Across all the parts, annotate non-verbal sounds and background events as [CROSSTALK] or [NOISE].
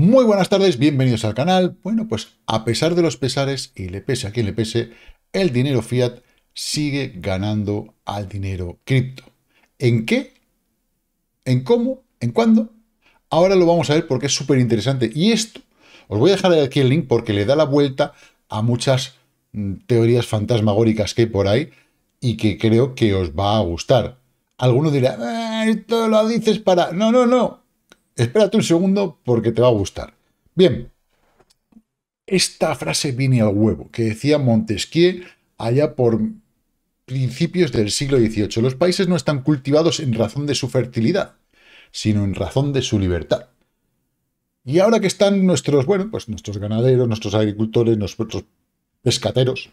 Muy buenas tardes, bienvenidos al canal. Bueno, pues a pesar de los pesares, y le pese a quien le pese, el dinero fiat sigue ganando al dinero cripto. ¿En qué? ¿En cómo? ¿En cuándo? Ahora lo vamos a ver porque es súper interesante. Y esto, os voy a dejar aquí el link porque le da la vuelta a muchas mm, teorías fantasmagóricas que hay por ahí y que creo que os va a gustar. Alguno dirá, ah, esto lo dices para... No, no, no. Espérate un segundo porque te va a gustar. Bien, esta frase viene al huevo, que decía Montesquieu allá por principios del siglo XVIII. Los países no están cultivados en razón de su fertilidad, sino en razón de su libertad. Y ahora que están nuestros, bueno, pues nuestros ganaderos, nuestros agricultores, nuestros pescateros,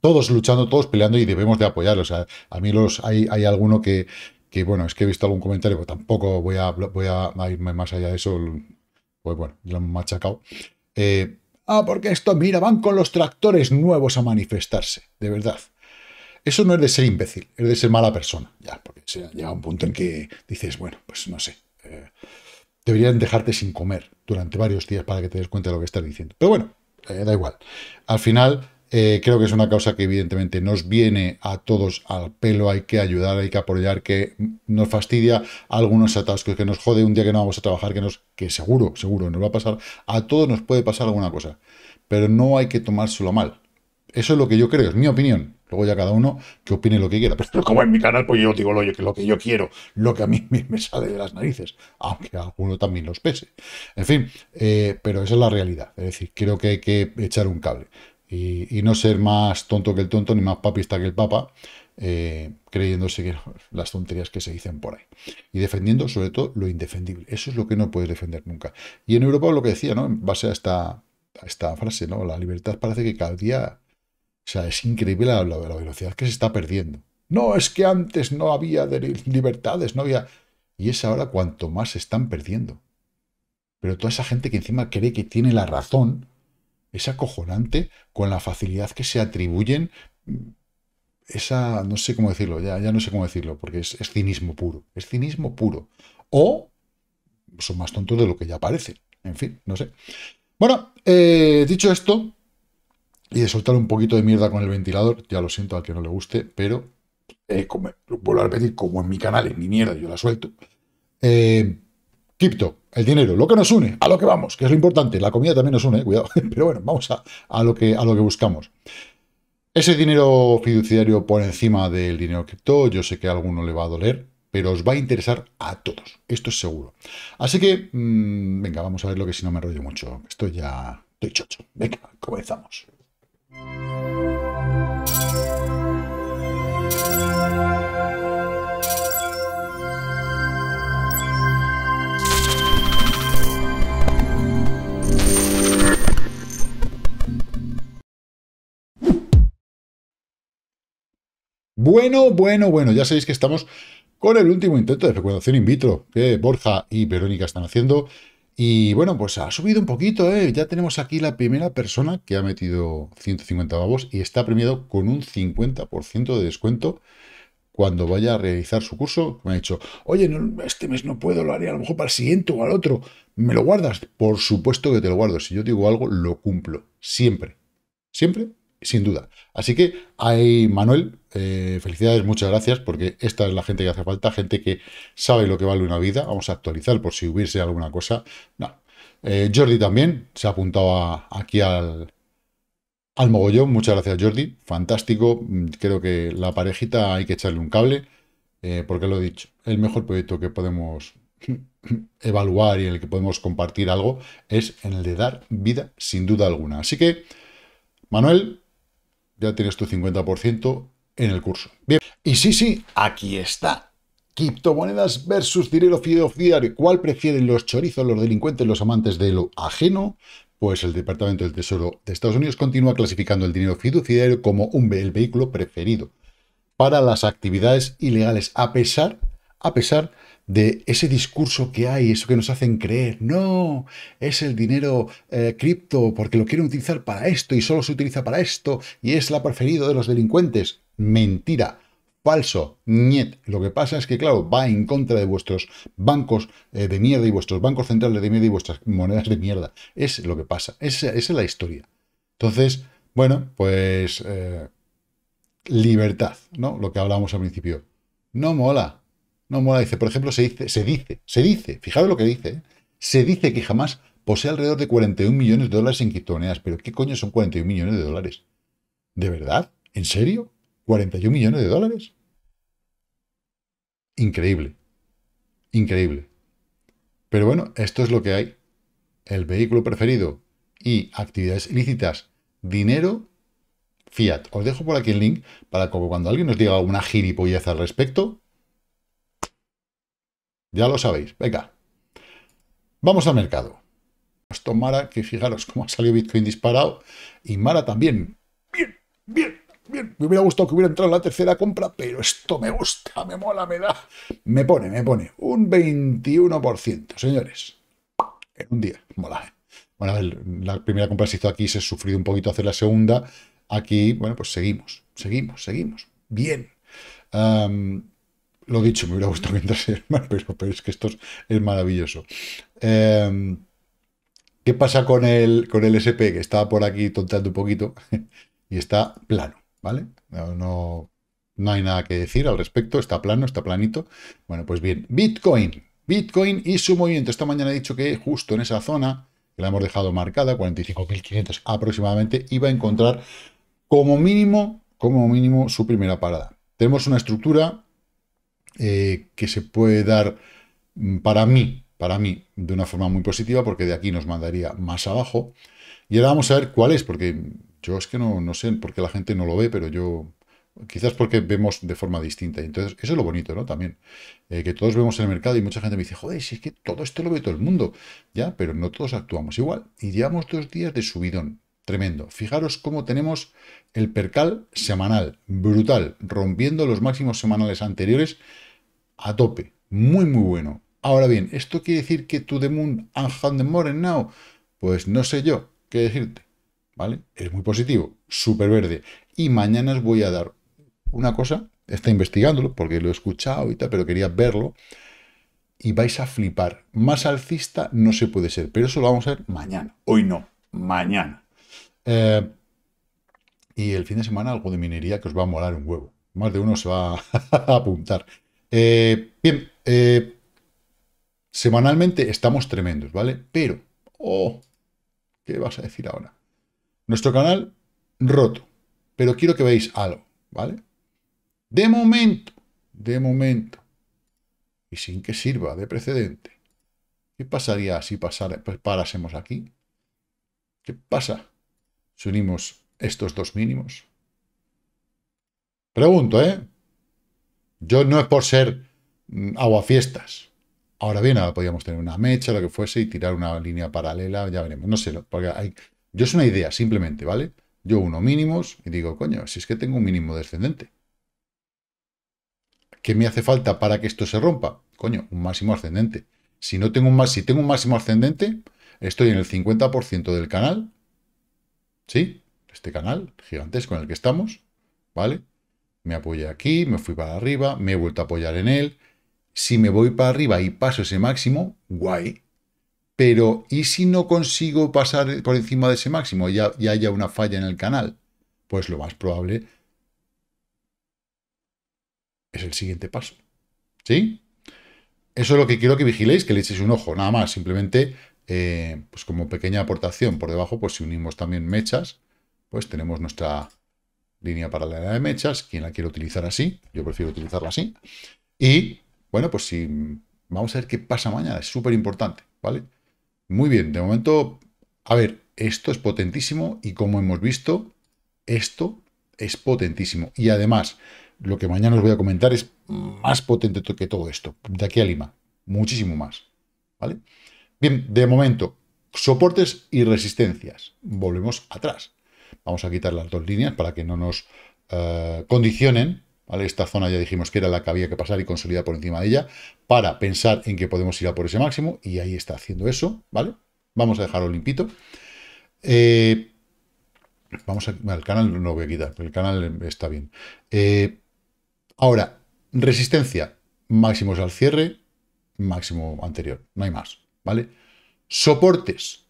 todos luchando, todos peleando y debemos de apoyarlos. a mí los, hay, hay alguno que, que bueno, es que he visto algún comentario, pero pues tampoco voy a, voy a irme más allá de eso, pues bueno, ya lo he machacado. Eh, ah, porque esto, mira, van con los tractores nuevos a manifestarse, de verdad. Eso no es de ser imbécil, es de ser mala persona, ya, porque llega un punto en que dices, bueno, pues no sé, eh, deberían dejarte sin comer durante varios días para que te des cuenta de lo que estás diciendo. Pero bueno, eh, da igual. Al final eh, creo que es una causa que evidentemente nos viene a todos al pelo, hay que ayudar, hay que apoyar, que nos fastidia algunos atascos, que nos jode un día que no vamos a trabajar, que, nos, que seguro, seguro nos va a pasar, a todos nos puede pasar alguna cosa, pero no hay que tomárselo mal. Eso es lo que yo creo, es mi opinión. Luego ya cada uno que opine lo que quiera. Pero como en mi canal, pues yo digo lo, que lo que yo quiero, lo que a mí [LAUGHS] me sale de las narices, aunque a alguno también los pese. En fin, eh, pero esa es la realidad. Es decir, creo que hay que echar un cable y, no ser más tonto que el tonto ni más papista que el papa, eh, creyéndose que las tonterías que se dicen por ahí. Y defendiendo sobre todo lo indefendible. Eso es lo que no puedes defender nunca. Y en Europa lo que decía, ¿no? En base a esta, esta frase, ¿no? La libertad parece que cada día... O sea, es increíble la, la velocidad que se está perdiendo. No, es que antes no había libertades, no había... Y es ahora cuanto más se están perdiendo. Pero toda esa gente que encima cree que tiene la razón, es acojonante con la facilidad que se atribuyen mm, esa, no sé cómo decirlo, ya, ya no sé cómo decirlo, porque es, cinismo puro, es cinismo puro. O son más tontos de lo que ya parecen, en fin, no sé. Bueno, eh, dicho esto, y de soltar un poquito de mierda con el ventilador, ya lo siento al que no le guste, pero eh, vuelvo a repetir, como en mi canal, en mi mierda, yo la suelto. Eh, cripto, el dinero, lo que nos une, a lo que vamos, que es lo importante. La comida también nos une, eh, cuidado. [LAUGHS] Pero bueno, vamos a, lo que, a lo que buscamos. Ese dinero fiduciario por encima del dinero cripto, yo sé que a alguno le va a doler, pero os va a interesar a todos, esto es seguro. Así que, mm, venga, vamos a ver lo que si no me enrollo mucho. Estoy ya, estoy chocho. Venga, comenzamos. Bueno, bueno, bueno, ya sabéis que estamos con el último intento de recuperación in vitro que Borja y Verónica están haciendo. Y bueno, pues ha subido un poquito, ¿eh? Ya tenemos aquí la primera persona que ha metido 150 babos y está premiado con un 50% de descuento cuando vaya a realizar su curso. Me ha dicho, oye, este mes no puedo, lo haré a lo mejor para el siguiente o al otro. ¿Me lo guardas? Por supuesto que te lo guardo. Si yo digo algo, lo cumplo. Siempre. Siempre, sin duda. Así que, hay Manuel, eh, felicidades, muchas gracias, porque esta es la gente que hace falta, gente que sabe lo que vale una vida. Vamos a actualizar por si hubiese alguna cosa. No. Eh, Jordi también se ha apuntado aquí al, al mogollón. Muchas gracias, Jordi. Fantástico. Creo que la parejita hay que echarle un cable, eh, porque lo he dicho, el mejor proyecto que podemos [LAUGHS] evaluar y en el que podemos compartir algo es el de dar vida, sin duda alguna. Así que, Manuel, ya tienes tu 50% en el curso. Bien, y sí, sí, aquí está. Criptomonedas versus dinero fiduciario. ¿Cuál prefieren los chorizos, los delincuentes, los amantes de lo ajeno? Pues el Departamento del Tesoro de Estados Unidos continúa clasificando el dinero fiduciario como un, el vehículo preferido para las actividades ilegales, a pesar, a pesar de ese discurso que hay, eso que nos hacen creer, no, es el dinero eh, cripto porque lo quieren utilizar para esto y solo se utiliza para esto y es la preferida de los delincuentes mentira, falso, niet. Lo que pasa es que, claro, va en contra de vuestros bancos eh, de mierda y vuestros bancos centrales de mierda y vuestras monedas de mierda. Es lo que pasa. Esa, es la historia. Entonces, bueno, pues eh, libertad, ¿no? Lo que hablábamos al principio. No mola. No mola. Dice, por ejemplo, se dice, se dice, se dice, fijaros lo que dice, ¿eh? se dice que jamás posee alrededor de 41 millones de dólares en criptomonedas. Pero ¿qué coño son 41 millones de dólares? ¿De verdad? ¿En serio? 41 millones de dólares. Increíble. Increíble. Pero bueno, esto es lo que hay. El vehículo preferido y actividades ilícitas, dinero, fiat. Os dejo por aquí el link para que cuando alguien nos diga alguna gilipollez al respecto, ya lo sabéis. Venga, vamos al mercado. Esto Mara, que fijaros cómo ha salido Bitcoin disparado, y Mara también. Bien, bien, Bien, me hubiera gustado que hubiera entrado la tercera compra, pero esto me gusta, me mola, me da. Me pone, me pone un 21%, señores. En un día, mola. a Bueno, la primera compra se hizo aquí, se ha sufrido un poquito hacer la segunda. Aquí, bueno, pues seguimos, seguimos, seguimos. Bien. lo dicho, me hubiera gustado que entrase pero, pero es que esto es, maravilloso. Em, ¿Qué pasa con el, con el SP? Que estaba por aquí tonteando un poquito [LAUGHS] y está plano. ¿vale? No, no, hay nada que decir al respecto, está plano, está planito. Bueno, pues bien, Bitcoin, Bitcoin y su movimiento. Esta mañana he dicho que justo en esa zona, que la hemos dejado marcada, 45.500 aproximadamente, iba a encontrar como mínimo, como mínimo su primera parada. Tenemos una estructura eh, que se puede dar mm, para mí, para mí, de una forma muy positiva, porque de aquí nos mandaría más abajo. Y ahora vamos a ver cuál es, porque yo es que no, no sé por qué la gente no lo ve, pero yo quizás porque vemos de forma distinta. Entonces, eso es lo bonito, ¿no? También, eh, que todos vemos en el mercado y mucha gente me dice, joder, si es que todo esto lo ve todo el mundo, ya, pero no todos actuamos igual. Y llevamos dos días de subidón, tremendo. Fijaros cómo tenemos el percal semanal, brutal, rompiendo los máximos semanales anteriores a tope, muy, muy bueno. Ahora bien, ¿esto quiere decir que to the moon and the more now? Pues no sé yo qué decirte. ¿vale? Es muy positivo, súper verde. Y mañana os voy a dar una cosa, está investigándolo porque lo he escuchado y tal, pero quería verlo. Y vais a flipar. Más alcista no se puede ser, pero eso lo vamos a ver mañana. Hoy no, mañana. Eh, y el fin de semana algo de minería que os va a molar un huevo. Más de uno se va [LAUGHS] a apuntar. Eh, bien, eh, semanalmente estamos tremendos, ¿vale? Pero, oh, ¿qué vas a decir ahora? Nuestro canal roto. Pero quiero que veáis algo, ¿vale? De momento, de momento, y sin que sirva de precedente, ¿qué pasaría si pasáramos, pues, parásemos aquí? ¿Qué pasa si unimos estos dos mínimos? Pregunto, ¿eh? Yo no es por ser mm, aguafiestas. Ahora bien, ahora podríamos tener una mecha, lo que fuese, y tirar una línea paralela, ya veremos. No sé, porque hay, yo es una idea, simplemente, ¿vale? Yo uno mínimos y digo, coño, si es que tengo un mínimo descendente. ¿Qué me hace falta para que esto se rompa? Coño, un máximo ascendente. Si, no tengo, un, si tengo un máximo ascendente, estoy en el 50% del canal, ¿sí? Este canal gigantesco en el que estamos, ¿vale? Me apoyé aquí, me fui para arriba, me he vuelto a apoyar en él. Si me voy para arriba y paso ese máximo, guay, pero, ¿y si no consigo pasar por encima de ese máximo y, haya una falla en el canal? Pues lo más probable es el siguiente paso. ¿Sí? Eso es lo que quiero que vigiléis, que le echéis un ojo, nada más. Simplemente, eh, pues como pequeña aportación por debajo, pues si unimos también mechas, pues tenemos nuestra línea paralela de mechas. Quien la quiere utilizar así, yo prefiero utilizarla así. Y, bueno, pues si vamos a ver qué pasa mañana, es súper importante, ¿vale? Muy bien, de momento, a ver, esto es potentísimo y como hemos visto, esto es potentísimo. Y además, lo que mañana os voy a comentar es más potente que todo esto, de aquí a Lima, muchísimo más. ¿vale? Bien, de momento, soportes y resistencias. Volvemos atrás. Vamos a quitar las dos líneas para que no nos eh, condicionen esta zona ya dijimos que era la que había que pasar y consolidar por encima de ella para pensar en que podemos ir a por ese máximo y ahí está haciendo eso, ¿vale? Vamos a dejarlo limpito. Eh, vamos al canal no lo voy a quitar, el canal está bien. Eh, ahora, resistencia, máximos al cierre, máximo anterior, no hay más, ¿vale? Soportes,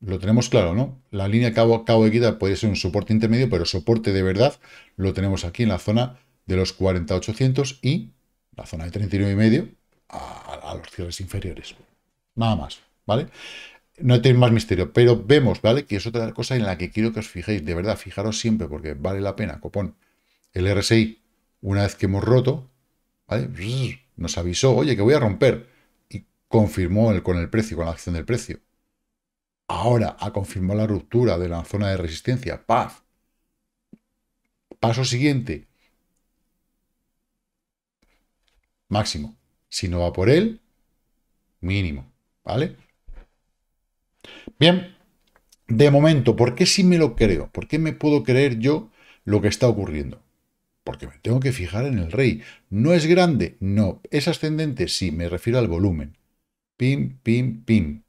lo tenemos claro, ¿no? La línea que acabo de quitar puede ser un soporte intermedio, pero soporte de verdad lo tenemos aquí en la zona de los 4800 y la zona de y a, a los cierres inferiores. Nada más, ¿vale? No tiene más misterio, pero vemos, ¿vale? Que es otra cosa en la que quiero que os fijéis. De verdad, fijaros siempre porque vale la pena, copón. El RSI, una vez que hemos roto, ¿vale? Nos avisó, oye, que voy a romper. Y confirmó el, con el precio, con la acción del precio. Ahora ha confirmado la ruptura de la zona de resistencia. ¡Paz! Paso siguiente, máximo. Si no va por él, mínimo, ¿vale? Bien, de momento, ¿por qué sí me lo creo? ¿Por qué me puedo creer yo lo que está ocurriendo? Porque me tengo que fijar en el rey. ¿No es grande? No. ¿Es ascendente? Sí, me refiero al volumen. Pim, pim, pim.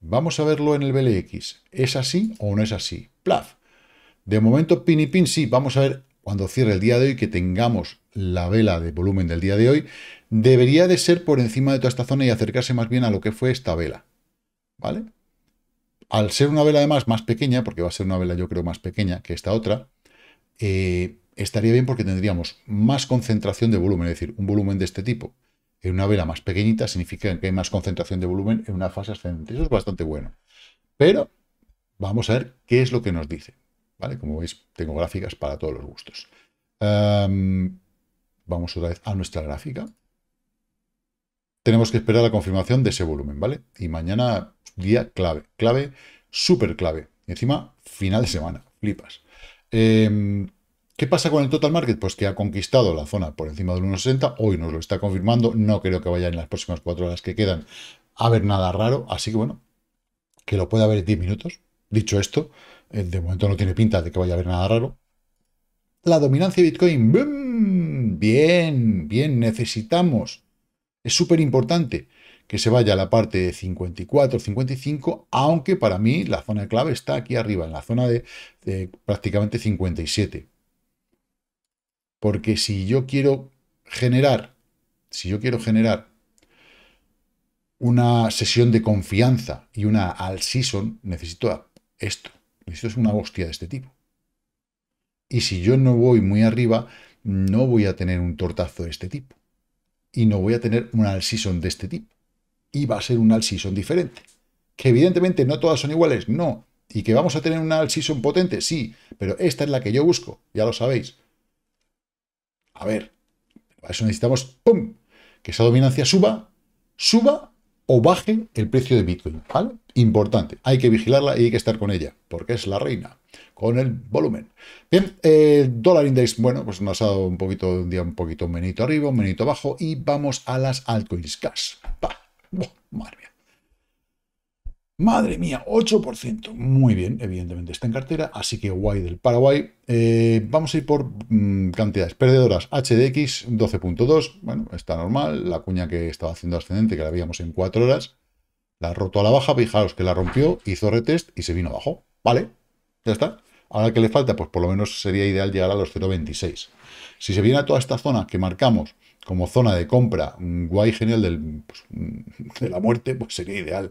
Vamos a verlo en el BLX. ¿Es así o no es así? Plaf. De momento, pin y pin, sí. Vamos a ver cuando cierre el día de hoy, que tengamos la vela de volumen del día de hoy, debería de ser por encima de toda esta zona y acercarse más bien a lo que fue esta vela. ¿Vale? Al ser una vela además más pequeña, porque va a ser una vela yo creo más pequeña que esta otra, eh, estaría bien porque tendríamos más concentración de volumen, es decir, un volumen de este tipo en una vela más pequeñita significa que hay más concentración de volumen en una fase ascendente. Eso es bastante bueno. Pero vamos a ver qué es lo que nos dice. ¿vale? Como veis, tengo gráficas para todos los gustos. Em, vamos otra vez a nuestra gráfica. Tenemos que esperar la confirmación de ese volumen, ¿vale? Y mañana día clave, clave, súper clave. encima, final de semana, flipas. Em, ¿Qué pasa con el total market? Pues que ha conquistado la zona por encima del 1,60, hoy nos lo está confirmando, no creo que vaya en las próximas cuatro horas que quedan a ver nada raro, así que bueno, que lo pueda haber en 10 minutos. Dicho esto, de momento no tiene pinta de que vaya a haber nada raro. La dominancia de Bitcoin, bien, bien, necesitamos. Es súper importante que se vaya a la parte de 54, 55, aunque para mí la zona clave está aquí arriba, en la zona de, de prácticamente 57. Porque si yo quiero generar, si yo quiero generar una sesión de confianza y una al season, necesito esto. Esto es una hostia de este tipo. Y si yo no voy muy arriba, no voy a tener un tortazo de este tipo. Y no voy a tener un al season de este tipo. Y va a ser un all season diferente. Que evidentemente no todas son iguales, no. Y que vamos a tener un all season potente, sí. Pero esta es la que yo busco, ya lo sabéis. A ver, para eso necesitamos, ¡pum! Que esa dominancia suba, suba o bajen el precio de Bitcoin, ¿vale? Importante, hay que vigilarla y hay que estar con ella, porque es la reina, con el volumen. Bien, eh, dólar index, bueno, pues nos ha dado un poquito, un día un poquito un menito arriba, un menito abajo, y vamos a las altcoins cash. ¡Pah! madre mía. Madre mía, 8%. Muy bien, evidentemente está en cartera, así que guay del Paraguay. Eh, vamos a ir por mm, cantidades perdedoras. HDX 12.2, bueno, está normal. La cuña que estaba haciendo ascendente, que la veíamos en 4 horas, la roto a la baja. Fijaros que la rompió, hizo retest y se vino abajo. Vale, ya está. Ahora que le falta, pues por lo menos sería ideal llegar a los 0.26. Si se viene a toda esta zona que marcamos como zona de compra mm, guay genial pues, mm, de la muerte, pues sería ideal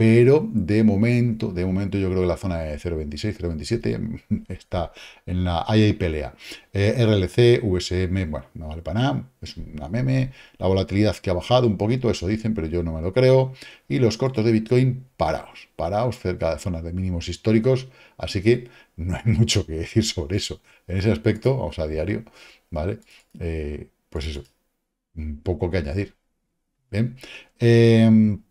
pero de momento, de momento yo creo que la zona de 0.26, 0.27 mm, está en la... hay pelea. Eh, RLC, USM, bueno, no vale para nada, es una meme. La volatilidad que ha bajado un poquito, eso dicen, pero yo no me lo creo. Y los cortos de Bitcoin, paraos, paraos cerca de zonas de mínimos históricos. Así que no hay [LAUGHS] mucho que decir sobre eso. En ese aspecto, vamos a diario, ¿vale? Eh, pues eso, un poco que añadir. Bien. Em,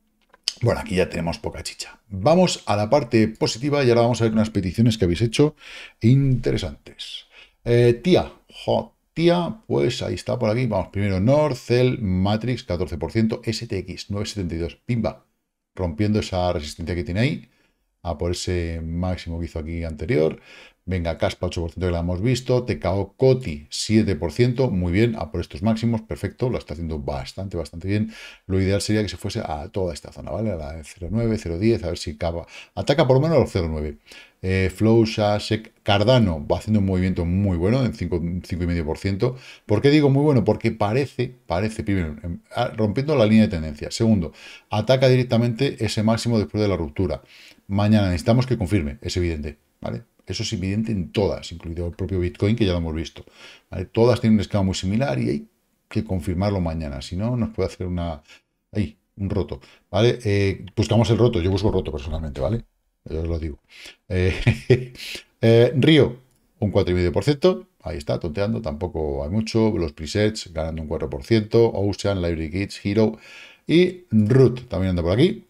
bueno, aquí ya tenemos poca chicha. Vamos a la parte positiva y ahora vamos a ver unas peticiones que habéis hecho interesantes. Eh, tía, tía, pues ahí está por aquí. Vamos, primero Cell Matrix, 14%, STX, 9,72, pimba, rompiendo esa resistencia que tiene ahí, a por ese máximo que hizo aquí anterior. Venga, Caspa 8% que la hemos visto. TKO Coti 7%. Muy bien, a por estos máximos. Perfecto, lo está haciendo bastante, bastante bien. Lo ideal sería que se fuese a toda esta zona, ¿vale? A la 0.9, 0.10, a ver si acaba. ataca por lo menos los 0.9. Eh, Flow, Cardano va haciendo un movimiento muy bueno en 5,5%. ¿Por qué digo muy bueno? Porque parece, parece, primero, ah, rompiendo la línea de tendencia. Segundo, ataca directamente ese máximo después de la ruptura. Mañana necesitamos que confirme, es evidente, ¿vale? Eso es evidente en todas, incluido el propio Bitcoin, que ya lo hemos visto. Todas tienen un esquema muy similar y hay que confirmarlo mañana. Si no, nos puede hacer una... Ahí, un roto. ¿Vale? Eh, buscamos el roto. Yo busco roto personalmente, ¿vale? Yo os lo digo. Eh, [LAUGHS] eh, Río, un 4,5%. Ahí está, tonteando. Tampoco hay mucho. Los presets ganando un 4%. Ocean, Library Kids, Hero y Root también anda por aquí.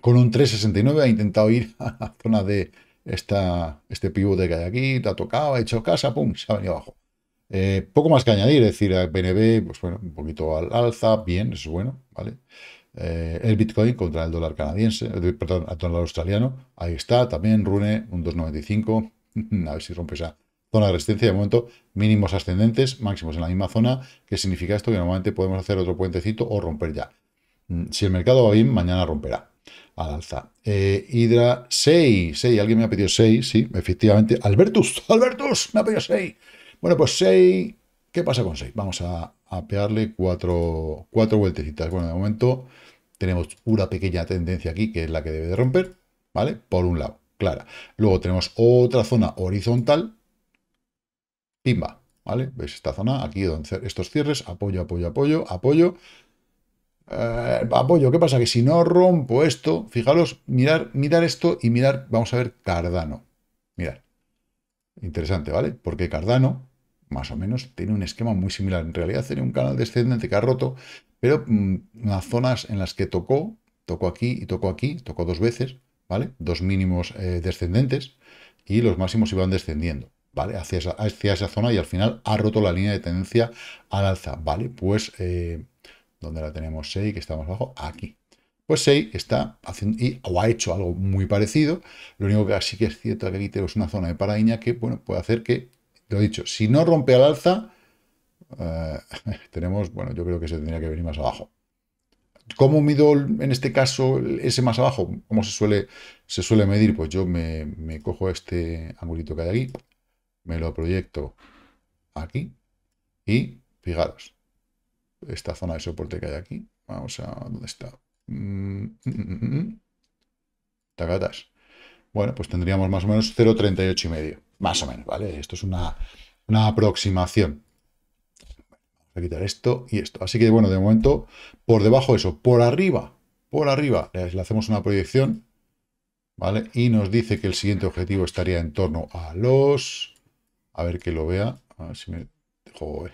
Con un 3,69 ha intentado ir [LAUGHS] a la zona de esta, este pivote que hay aquí, ha tocado, ha hecho casa, pum, se ha venido abajo. Eh, poco más que añadir, es decir, BNB, pues bueno, un poquito al alza, bien, eso es bueno, ¿vale? Eh, el Bitcoin contra el dólar canadiense, eh, perdón, el dólar australiano, ahí está, también Rune, un 2,95, [LAUGHS] a ver si rompe esa zona de resistencia, de momento mínimos ascendentes, máximos en la misma zona, que significa esto que normalmente podemos hacer otro puentecito o romper ya. Mm, si el mercado va bien, mañana romperá, al alza. Hidra, eh, Hydra 6, 6, alguien me ha pedido 6, sí, efectivamente. Albertus, [LAUGHS] Albertus, me ha pedido 6. Bueno, pues 6, ¿qué pasa con 6? Vamos a, a pegarle 4, vueltecitas. Bueno, de momento tenemos una pequeña tendencia aquí, que es la que debe de romper, ¿vale? Por un lado, clara. Luego tenemos otra zona horizontal, pimba, ¿vale? ¿Veis esta zona? Aquí donde estos cierres, apoyo, apoyo, apoyo, apoyo, eh, apoyo. Pues ¿Qué pasa? Que si no rompo esto, fijaros, mirar, mirar esto y mirar, vamos a ver, Cardano. Mirar. Interesante, ¿vale? Porque Cardano, más o menos, tiene un esquema muy similar. En realidad tiene un canal descendente que ha roto, pero mm, las zonas en las que tocó, tocó aquí y tocó aquí, tocó dos veces, ¿vale? Dos mínimos eh, descendentes y los máximos iban descendiendo. ¿vale? Hacia esa, zona y al final ha roto la línea de tendencia al alza, ¿vale? Pues eh, donde la tenemos 6, que está más bajo, aquí. Pues 6 está haciendo, y, o ha hecho algo muy parecido, lo único que sí que es cierto es que aquí tenemos una zona de paradiña que, bueno, puede hacer que, lo he dicho, si no rompe al alza, eh, [LAUGHS] tenemos, bueno, yo creo que se tendría que venir más abajo. ¿Cómo mido en este caso ese más abajo? ¿Cómo se suele, se suele medir? Pues yo me, me cojo este angulito que hay aquí, me lo proyecto aquí y fijaros, esta zona de soporte que hay aquí. Vamos a... ¿Dónde está? Mm, mm, mm, Tacatas. Bueno, pues tendríamos más o menos 0,38 y medio. Más o menos, ¿vale? Esto es una, aproximación. Vamos a quitar esto y esto. Así que, bueno, de momento, por debajo de eso, por arriba, por arriba, le hacemos una proyección, ¿vale? Y nos dice que el siguiente objetivo estaría en torno a los... A ver que lo vea. A ver si me... ver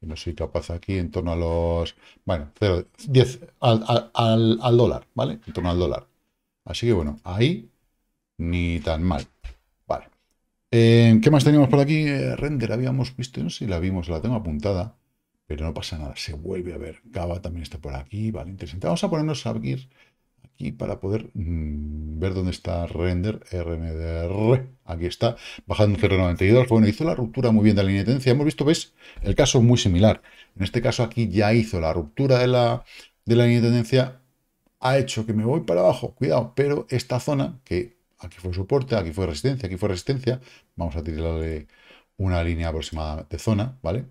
no soy capaz aquí, en torno a los, bueno, 0, 10 al, al, dólar, ¿vale? En torno al dólar. Así que bueno, ahí ni tan mal. Vale. Eh, ¿Qué más teníamos por aquí? Eh, render, habíamos visto, no sé si la vimos, la tengo apuntada, pero no pasa nada, se vuelve a ver. Cava también está por aquí, vale, interesante. Vamos a ponernos a abrir y para poder mm, ver dónde está render, rndr, aquí está, bajando 0.92, bueno, hizo la ruptura muy bien de la línea de tendencia, hemos visto, ves, el caso muy similar, en este caso aquí ya hizo la ruptura de la, de la línea de tendencia, ha hecho que me voy para abajo, cuidado, pero esta zona, que aquí fue soporte, aquí fue resistencia, aquí fue resistencia, vamos a tirarle una línea aproximada de zona, ¿vale?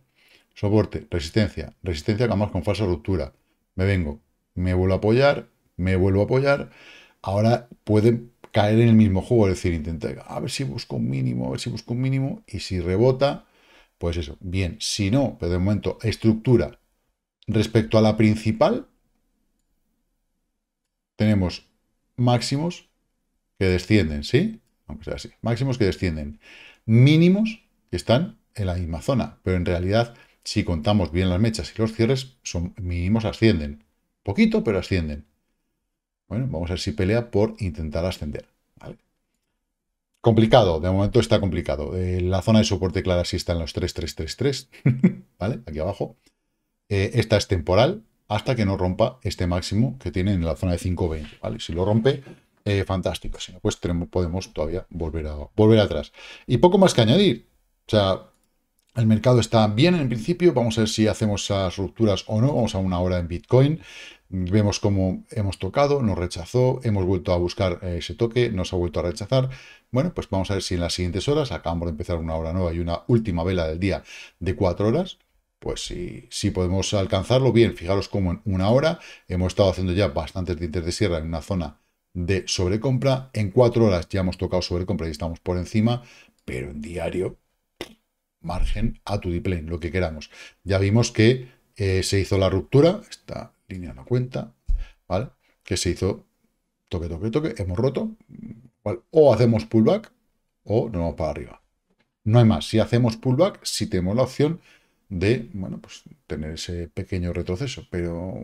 Soporte, resistencia, resistencia, acá con falsa ruptura, me vengo, me vuelvo a apoyar, me vuelvo a apoyar, ahora puede caer en el mismo juego, es decir, intentar a ver si busco un mínimo, a ver si busco un mínimo, y si rebota, pues eso, bien, si no, pero de momento, estructura respecto a la principal, tenemos máximos que descienden, ¿sí? Aunque sea así, máximos que descienden, mínimos que están en la misma zona, pero en realidad, si contamos bien las mechas y los cierres, son mínimos ascienden, poquito, pero ascienden. Bueno, vamos a ver si pelea por intentar ascender. Complicado, de momento está complicado. Eh, la zona de soporte clara sí está en los 3333, [LAUGHS] ¿vale? Aquí abajo. Eh, esta es temporal hasta que no rompa este máximo que tiene en la zona de 520, ¿vale? Si lo rompe, eh, fantástico. Si no, pues podemos todavía volver, a, volver atrás. Y poco más que añadir. O sea, el mercado está bien en principio, vamos a ver si hacemos esas rupturas o no, vamos a una hora en Bitcoin, vemos cómo hemos tocado, nos rechazó, hemos vuelto a buscar eh, ese toque, nos ha vuelto a rechazar, bueno, pues vamos a ver si en las siguientes horas, acabamos de empezar una hora nueva y una última vela del día de cuatro horas, pues si, si podemos alcanzarlo, bien, fijaros cómo en una hora hemos estado haciendo ya bastantes dientes de sierra en una zona de sobrecompra, en cuatro horas ya hemos tocado sobrecompra y estamos por encima, pero en diario margen a tu plane, lo que queramos. Ya vimos que eh, se hizo la ruptura, esta línea no cuenta, ¿vale? Que se hizo toque, toque, toque, hemos roto, o hacemos pullback o nos vamos para arriba. No hay más. Si hacemos pullback, si tenemos la opción de, bueno, pues tener ese pequeño retroceso, pero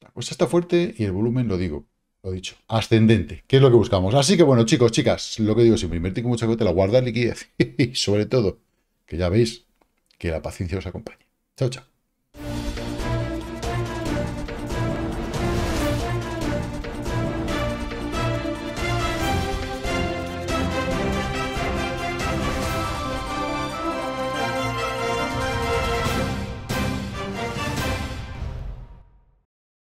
la cosa está fuerte y el volumen, lo digo, lo dicho, ascendente, que es lo que buscamos. Así que bueno, chicos, chicas, lo que digo me invertir con mucha la guarda liquidez [LAUGHS] y sobre todo, que ya veis, que la paciencia os acompañe. Chao, chao.